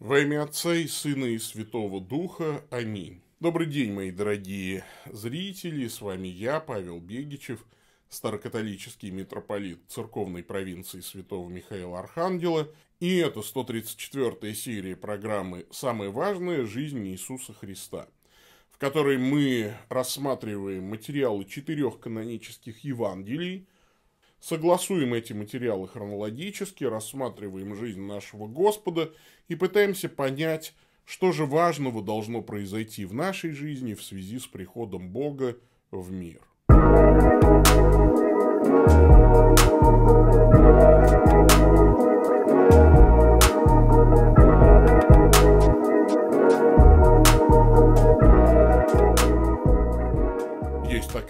Во имя Отца и Сына и Святого Духа. Аминь. Добрый день, мои дорогие зрители. С вами я, Павел Бегичев, старокатолический митрополит церковной провинции Святого Михаила Архангела. И это 134-я серия программы «Самое важное. Жизнь Иисуса Христа», в которой мы рассматриваем материалы четырех канонических Евангелий – согласуем эти материалы хронологически, рассматриваем жизнь нашего Господа и пытаемся понять, что же важного должно произойти в нашей жизни в связи с приходом Бога в мир.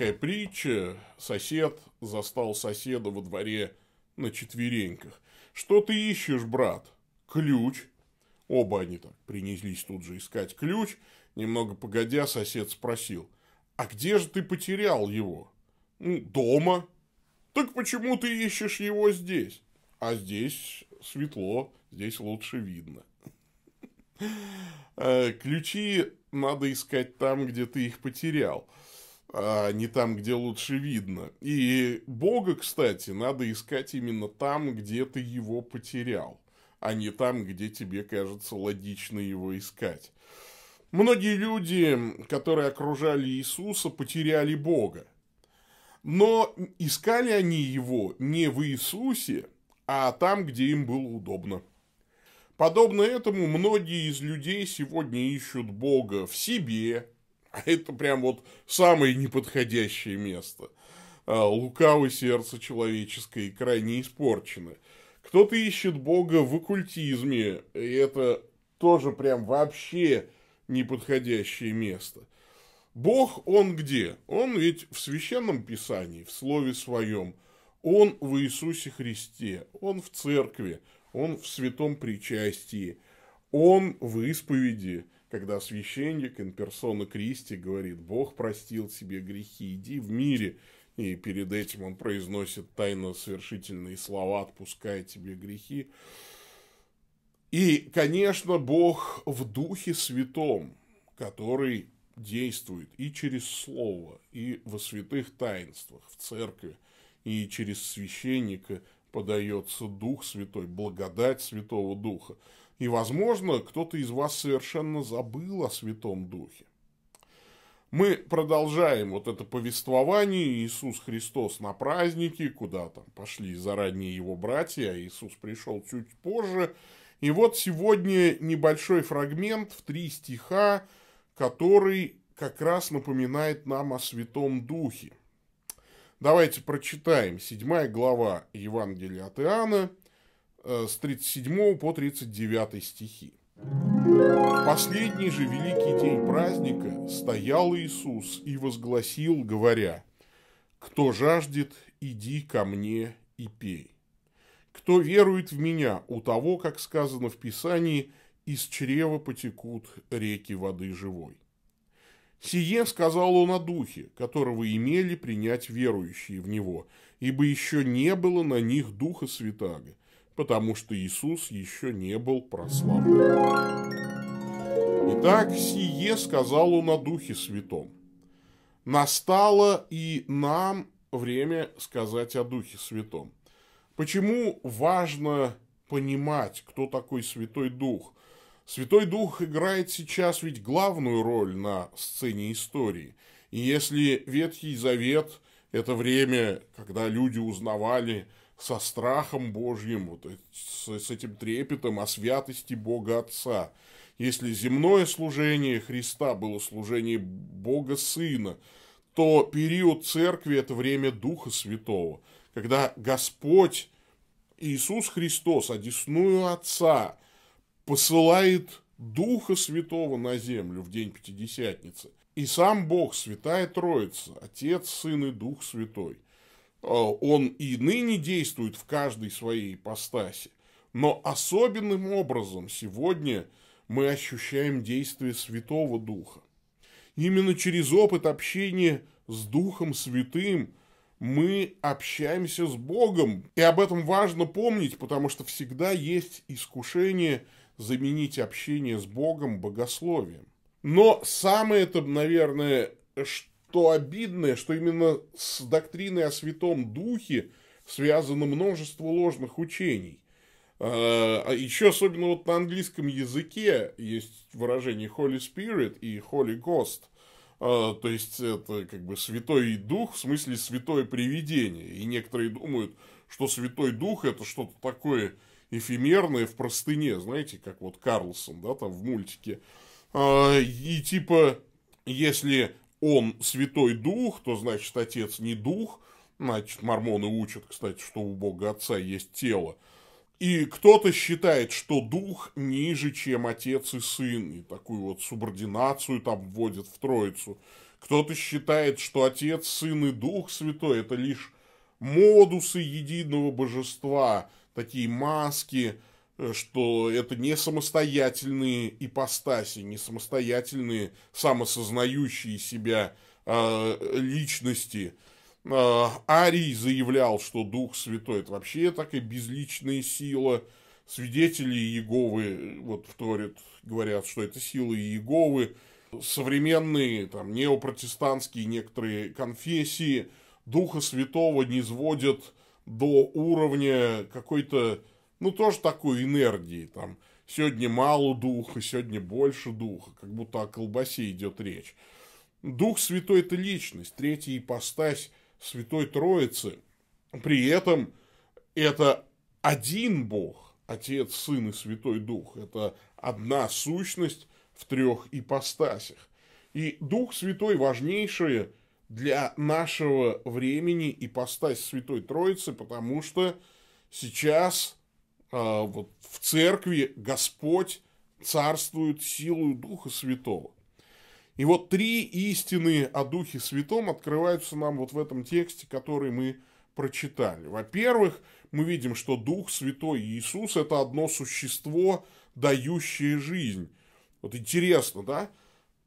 такая притча «Сосед застал соседа во дворе на четвереньках». «Что ты ищешь, брат?» «Ключ». Оба они так принеслись тут же искать ключ. Немного погодя, сосед спросил, «А где же ты потерял его?» «Ну, дома». «Так почему ты ищешь его здесь?» «А здесь светло, здесь лучше видно». «Э, ключи надо искать там, где ты их потерял а не там, где лучше видно. И Бога, кстати, надо искать именно там, где ты его потерял, а не там, где тебе кажется логично его искать. Многие люди, которые окружали Иисуса, потеряли Бога. Но искали они его не в Иисусе, а там, где им было удобно. Подобно этому многие из людей сегодня ищут Бога в себе, А это прям вот самое неподходящее место. А, Лукавы сердце человеческое и крайне испорчены. Кто-то ищет Бога в оккультизме, и это тоже прям вообще неподходящее место. Бог, он где? Он ведь в Священном Писании, в Слове Своем. Он в Иисусе Христе, он в Церкви, он в Святом Причастии, он в исповеди – когда священник инперсона Кристи говорит «Бог простил тебе грехи, иди в мире», и перед этим он произносит тайно совершительные слова «Отпускай тебе грехи». И, конечно, Бог в Духе Святом, который действует и через Слово, и во святых таинствах, в церкви, и через священника подается Дух Святой, благодать Святого Духа. И, возможно, кто-то из вас совершенно забыл о Святом Духе. Мы продолжаем вот это повествование. Иисус Христос на празднике, куда там пошли заранее его братья, а Иисус пришел чуть позже. И вот сегодня небольшой фрагмент в три стиха, который как раз напоминает нам о Святом Духе. Давайте прочитаем 7 глава Евангелия от Иоанна, Э, с 37 по 39 стихи. В последний же великий день праздника стоял Иисус и возгласил, говоря, «Кто жаждет, иди ко мне и пей. Кто верует в меня, у того, как сказано в Писании, из чрева потекут реки воды живой». Сие сказал он о духе, которого имели принять верующие в него, ибо еще не было на них духа святаго, потому что Иисус еще не был прославлен. Итак, сие сказал он о Духе Святом. Настало и нам время сказать о Духе Святом. Почему важно понимать, кто такой Святой Дух? Святой Дух играет сейчас ведь главную роль на сцене истории. И если Ветхий Завет – это время, когда люди узнавали со страхом Божьим, вот, с, с этим трепетом о святости Бога Отца. Если земное служение Христа было служение Бога Сына, то период церкви – это время Духа Святого, когда Господь Иисус Христос, одесную Отца, посылает Духа Святого на землю в день Пятидесятницы. И сам Бог, Святая Троица, Отец, Сын и Дух Святой – а, он и ныне действует в каждой своей ипостаси. Но особенным образом сегодня мы ощущаем действие Святого Духа. Именно через опыт общения с Духом Святым мы общаемся с Богом. И об этом важно помнить, потому что всегда есть искушение заменить общение с Богом богословием. Но самое это, наверное, то обидное, что именно с доктриной о Святом Духе связано множество ложных учений. А, а еще особенно вот на английском языке есть выражение Holy Spirit и Holy Ghost. А, то есть это как бы Святой Дух, в смысле Святое Привидение. И некоторые думают, что Святой Дух это что-то такое эфемерное в простыне, знаете, как вот Карлсон, да, там в мультике. А, и типа, если он Святой Дух, то значит Отец не Дух, значит мормоны учат, кстати, что у Бога Отца есть тело, и кто-то считает, что дух ниже, чем отец и сын, и такую вот субординацию там вводит в троицу. Кто-то считает, что отец, сын и дух святой – это лишь модусы единого божества, такие маски, Э, что это не самостоятельные ипостаси, не самостоятельные самосознающие себя э, личности. Э, Арий заявлял, что Дух Святой это вообще такая безличная сила. Свидетели Иеговы э, вот вторят, говорят, что это силы Иеговы. Современные там неопротестантские некоторые конфессии Духа Святого не сводят до уровня какой-то ну, тоже такой энергии, там, сегодня мало духа, сегодня больше духа, как будто о колбасе идет речь. Дух Святой – это личность, третья ипостась Святой Троицы. При этом это один Бог, Отец, Сын и Святой Дух. Это одна сущность в трех ипостасях. И Дух Святой – важнейшая для нашего времени ипостась Святой Троицы, потому что сейчас – а, вот, в церкви Господь царствует силою Духа Святого. И вот три истины о Духе Святом открываются нам вот в этом тексте, который мы прочитали. Во-первых, мы видим, что Дух Святой Иисус – это одно существо, дающее жизнь. Вот интересно, да?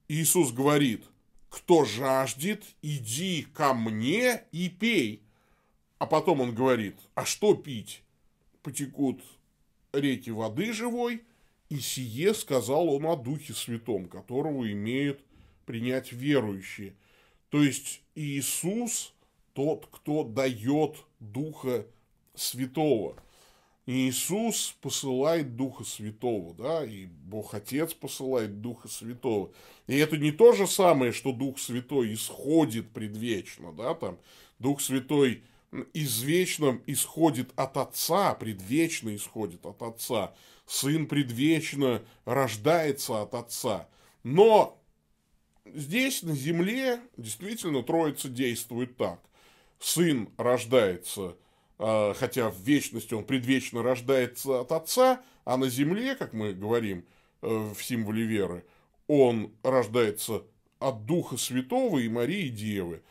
Иисус говорит, кто жаждет, иди ко мне и пей. А потом он говорит, а что пить? потекут реки воды живой, и сие сказал он о Духе Святом, которого имеют принять верующие. То есть Иисус тот, кто дает Духа Святого. Иисус посылает Духа Святого, да, и Бог Отец посылает Духа Святого. И это не то же самое, что Дух Святой исходит предвечно, да, там Дух Святой извечно исходит от Отца, предвечно исходит от Отца. Сын предвечно рождается от Отца. Но здесь, на земле, действительно Троица действует так. Сын рождается, а, хотя в вечности он предвечно рождается от Отца, а на земле, как мы говорим э, в символе веры, он рождается от Духа Святого и Марии Девы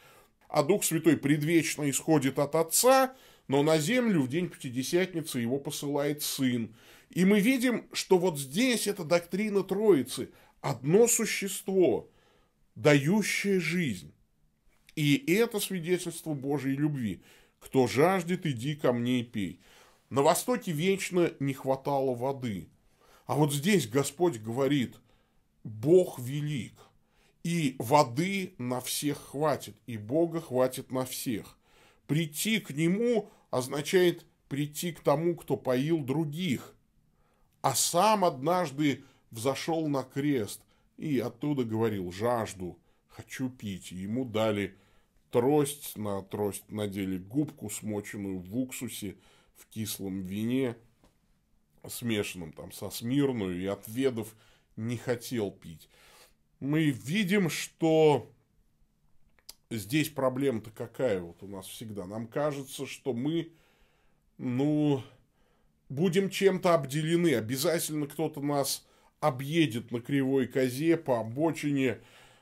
а Дух Святой предвечно исходит от Отца, но на землю в день Пятидесятницы его посылает Сын. И мы видим, что вот здесь эта доктрина Троицы – одно существо, дающее жизнь. И это свидетельство Божьей любви. «Кто жаждет, иди ко мне и пей». На Востоке вечно не хватало воды. А вот здесь Господь говорит, Бог велик – и воды на всех хватит, и Бога хватит на всех. Прийти к Нему означает прийти к тому, кто поил других, а сам однажды взошел на крест и оттуда говорил «жажду, хочу пить». ему дали трость, на трость надели губку, смоченную в уксусе, в кислом вине, смешанном там со смирную, и отведов не хотел пить мы видим, что здесь проблема-то какая вот у нас всегда. Нам кажется, что мы, ну, будем чем-то обделены. Обязательно кто-то нас объедет на кривой козе, по обочине,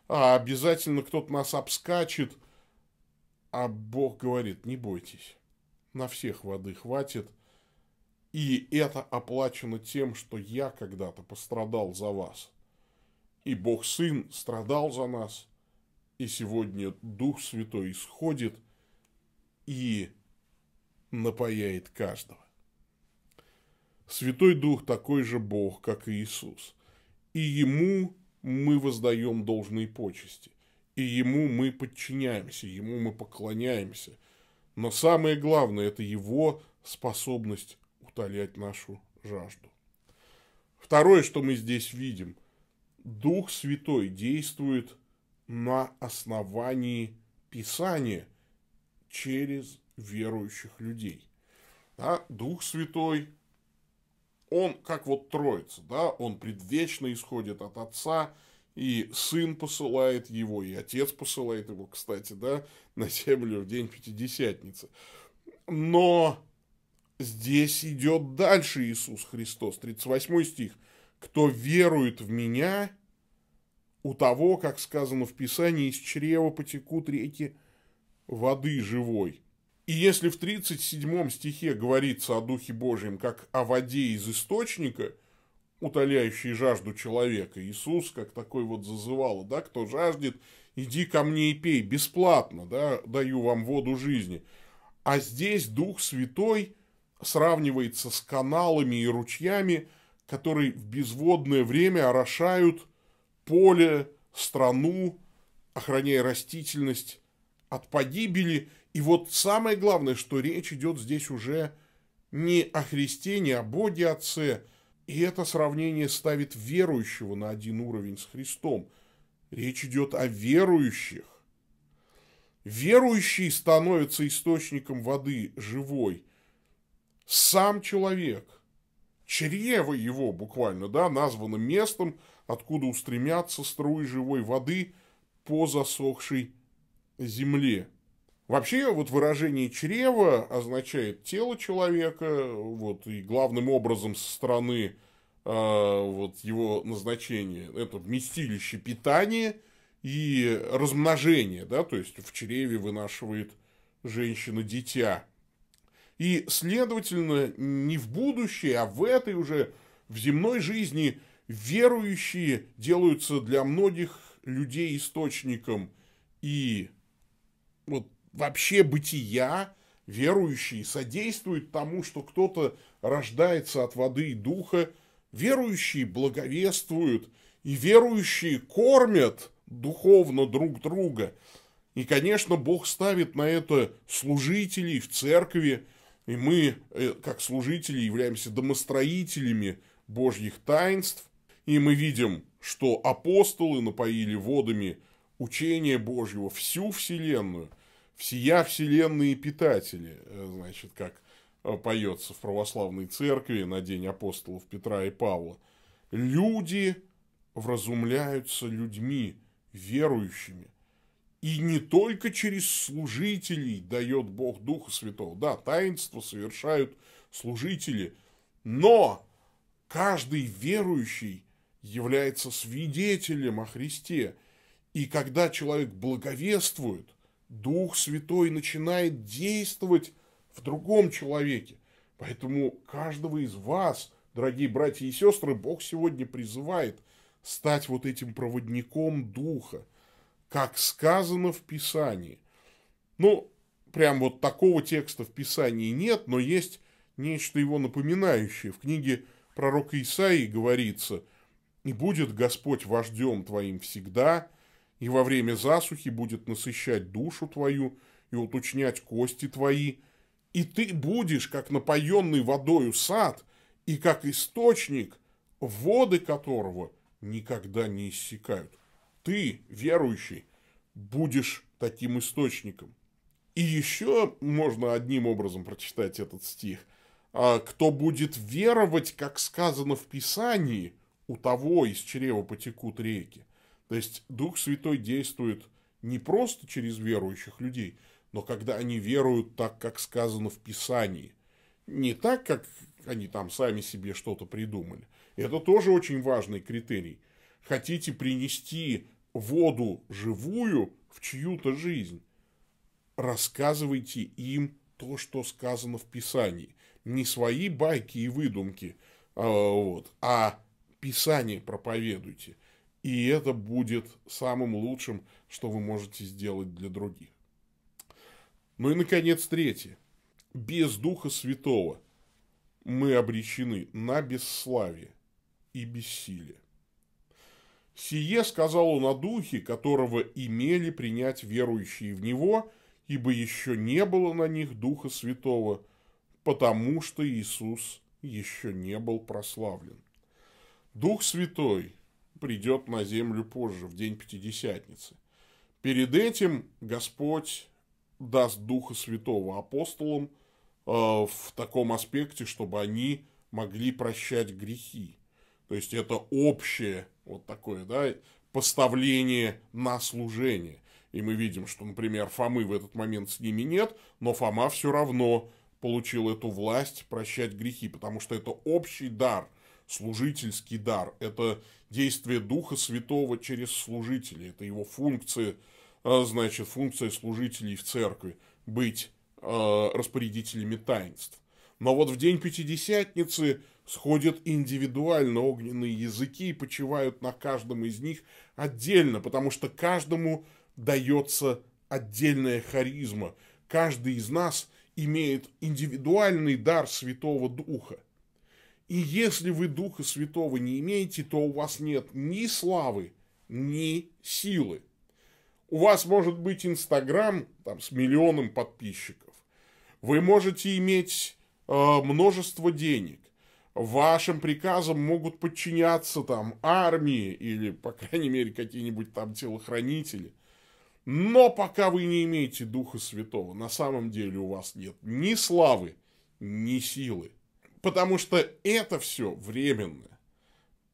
а обязательно кто-то нас обскачет. А Бог говорит, не бойтесь, на всех воды хватит. И это оплачено тем, что я когда-то пострадал за вас – и Бог Сын страдал за нас, и сегодня Дух Святой исходит и напояет каждого. Святой Дух такой же Бог, как и Иисус, и Ему мы воздаем должные почести, и Ему мы подчиняемся, Ему мы поклоняемся. Но самое главное – это Его способность утолять нашу жажду. Второе, что мы здесь видим – Дух Святой действует на основании Писания через верующих людей. Да, Дух Святой, он как вот Троица, да, он предвечно исходит от Отца, и Сын посылает его, и Отец посылает его, кстати, да, на землю в день Пятидесятницы. Но здесь идет дальше Иисус Христос, 38 стих – кто верует в меня, у того, как сказано в Писании, из чрева потекут реки воды живой. И если в 37 стихе говорится о Духе Божьем как о воде из источника, утоляющей жажду человека, Иисус как такой вот зазывал, да, кто жаждет, иди ко мне и пей, бесплатно, да, даю вам воду жизни. А здесь Дух Святой сравнивается с каналами и ручьями – который в безводное время орошают поле, страну, охраняя растительность от погибели. И вот самое главное, что речь идет здесь уже не о Христе, не о Боге Отце. И это сравнение ставит верующего на один уровень с Христом. Речь идет о верующих. Верующий становится источником воды живой. Сам человек – чрево его буквально, да, названо местом, откуда устремятся струи живой воды по засохшей земле. Вообще, вот выражение чрева означает тело человека, вот, и главным образом со стороны э, вот его назначение, это вместилище питания и размножение, да, то есть в чреве вынашивает женщина дитя. И, следовательно, не в будущее, а в этой уже, в земной жизни, верующие делаются для многих людей источником и вот вообще бытия, верующие содействуют тому, что кто-то рождается от воды и духа, верующие благовествуют, и верующие кормят духовно друг друга. И, конечно, Бог ставит на это служителей в церкви, и мы, э, как служители, являемся домостроителями божьих таинств. И мы видим, что апостолы напоили водами учения Божьего всю Вселенную, всея Вселенные питатели, э, значит, как э, поется в православной церкви на День апостолов Петра и Павла. Люди вразумляются людьми, верующими – и не только через служителей дает Бог Духа Святого. Да, таинство совершают служители, но каждый верующий является свидетелем о Христе. И когда человек благовествует, Дух Святой начинает действовать в другом человеке. Поэтому каждого из вас, дорогие братья и сестры, Бог сегодня призывает стать вот этим проводником Духа – как сказано в Писании. Ну, прям вот такого текста в Писании нет, но есть нечто его напоминающее. В книге пророка Исаии говорится «И будет Господь вождем твоим всегда, и во время засухи будет насыщать душу твою и уточнять кости твои, и ты будешь, как напоенный водою сад, и как источник, воды которого никогда не иссякают» ты, верующий, будешь таким источником. И еще можно одним образом прочитать этот стих. «А «Кто будет веровать, как сказано в Писании, у того из чрева потекут реки». То есть Дух Святой действует не просто через верующих людей, но когда они веруют так, как сказано в Писании. Не так, как они там сами себе что-то придумали. Это тоже очень важный критерий – хотите принести воду живую в чью-то жизнь, рассказывайте им то, что сказано в Писании. Не свои байки и выдумки, а, вот, а Писание проповедуйте. И это будет самым лучшим, что вы можете сделать для других. Ну и, наконец, третье. Без Духа Святого мы обречены на бесславие и бессилие. Сие сказал он о духе, которого имели принять верующие в него, ибо еще не было на них Духа Святого, потому что Иисус еще не был прославлен. Дух Святой придет на землю позже, в день Пятидесятницы. Перед этим Господь даст Духа Святого апостолам э, в таком аспекте, чтобы они могли прощать грехи. То есть это общее вот такое, да, поставление на служение. И мы видим, что, например, Фомы в этот момент с ними нет, но Фома все равно получил эту власть прощать грехи, потому что это общий дар, служительский дар. Это действие Духа Святого через служителей, это его функция, э, значит, функция служителей в церкви – быть э, распорядителями таинств. Но вот в день Пятидесятницы Сходят индивидуально огненные языки и почивают на каждом из них отдельно, потому что каждому дается отдельная харизма. Каждый из нас имеет индивидуальный дар Святого Духа. И если вы Духа Святого не имеете, то у вас нет ни славы, ни силы. У вас может быть Инстаграм там, с миллионом подписчиков. Вы можете иметь э, множество денег вашим приказам могут подчиняться там армии или, по крайней мере, какие-нибудь там телохранители. Но пока вы не имеете Духа Святого, на самом деле у вас нет ни славы, ни силы. Потому что это все временно.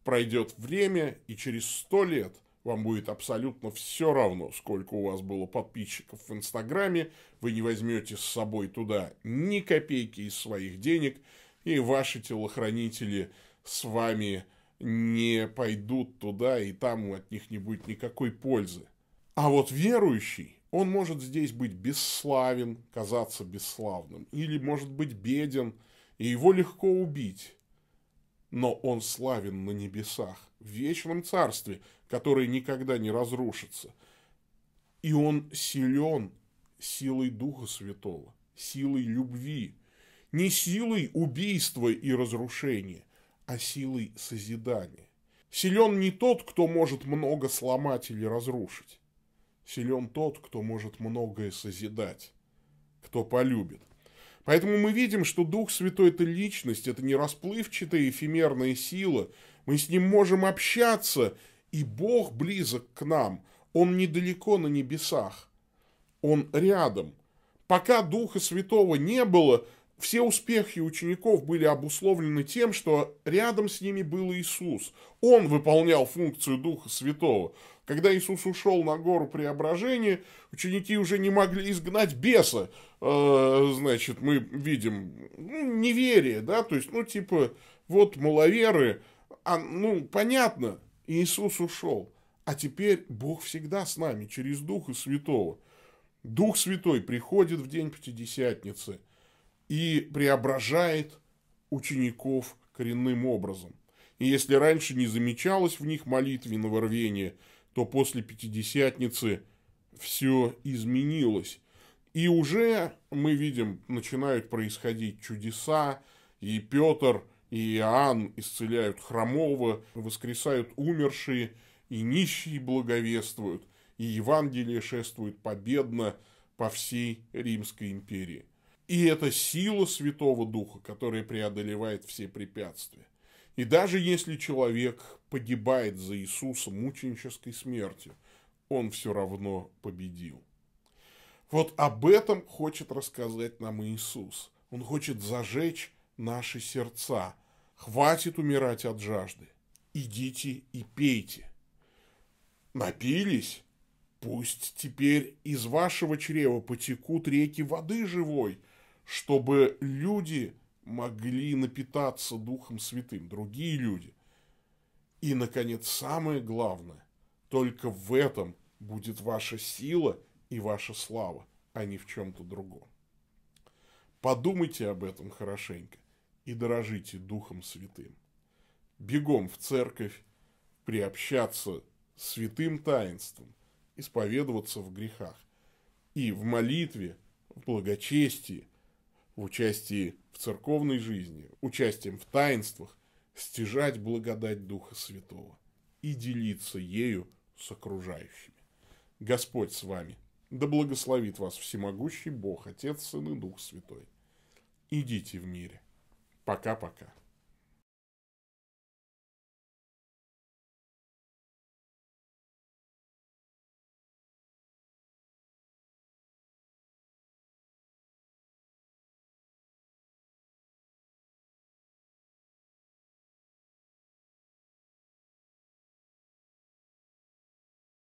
Пройдет время, и через сто лет вам будет абсолютно все равно, сколько у вас было подписчиков в Инстаграме. Вы не возьмете с собой туда ни копейки из своих денег – и ваши телохранители с вами не пойдут туда, и там от них не будет никакой пользы. А вот верующий, он может здесь быть бесславен, казаться бесславным, или может быть беден, и его легко убить. Но он славен на небесах, в вечном царстве, которое никогда не разрушится. И он силен силой Духа Святого, силой любви, не силой убийства и разрушения, а силой созидания. Силен не тот, кто может много сломать или разрушить. Силен тот, кто может многое созидать, кто полюбит. Поэтому мы видим, что Дух Святой – это личность, это не расплывчатая эфемерная сила. Мы с ним можем общаться, и Бог близок к нам. Он недалеко на небесах. Он рядом. Пока Духа Святого не было, все успехи учеников были обусловлены тем, что рядом с ними был Иисус. Он выполнял функцию Духа Святого. Когда Иисус ушел на гору преображения, ученики уже не могли изгнать беса. Э, значит, мы видим ну, неверие, да, то есть, ну, типа, вот маловеры, а, ну, понятно, Иисус ушел. А теперь Бог всегда с нами через Духа Святого. Дух Святой приходит в день Пятидесятницы – и преображает учеников коренным образом. И если раньше не замечалось в них молитвенного рвения, то после Пятидесятницы все изменилось. И уже мы видим, начинают происходить чудеса, и Петр, и Иоанн исцеляют хромого, воскресают умершие, и нищие благовествуют, и Евангелие шествует победно по всей Римской империи. И это сила Святого Духа, которая преодолевает все препятствия. И даже если человек погибает за Иисуса мученической смертью, он все равно победил. Вот об этом хочет рассказать нам Иисус. Он хочет зажечь наши сердца. Хватит умирать от жажды. Идите и пейте. Напились? Пусть теперь из вашего чрева потекут реки воды живой, чтобы люди могли напитаться Духом Святым, другие люди. И, наконец, самое главное, только в этом будет ваша сила и ваша слава, а не в чем-то другом. Подумайте об этом хорошенько и дорожите Духом Святым. Бегом в церковь приобщаться святым таинством, исповедоваться в грехах и в молитве, в благочестии – в участии в церковной жизни, участием в таинствах, стяжать благодать Духа Святого и делиться ею с окружающими. Господь с вами, да благословит вас всемогущий Бог, Отец, Сын и Дух Святой. Идите в мире. Пока-пока.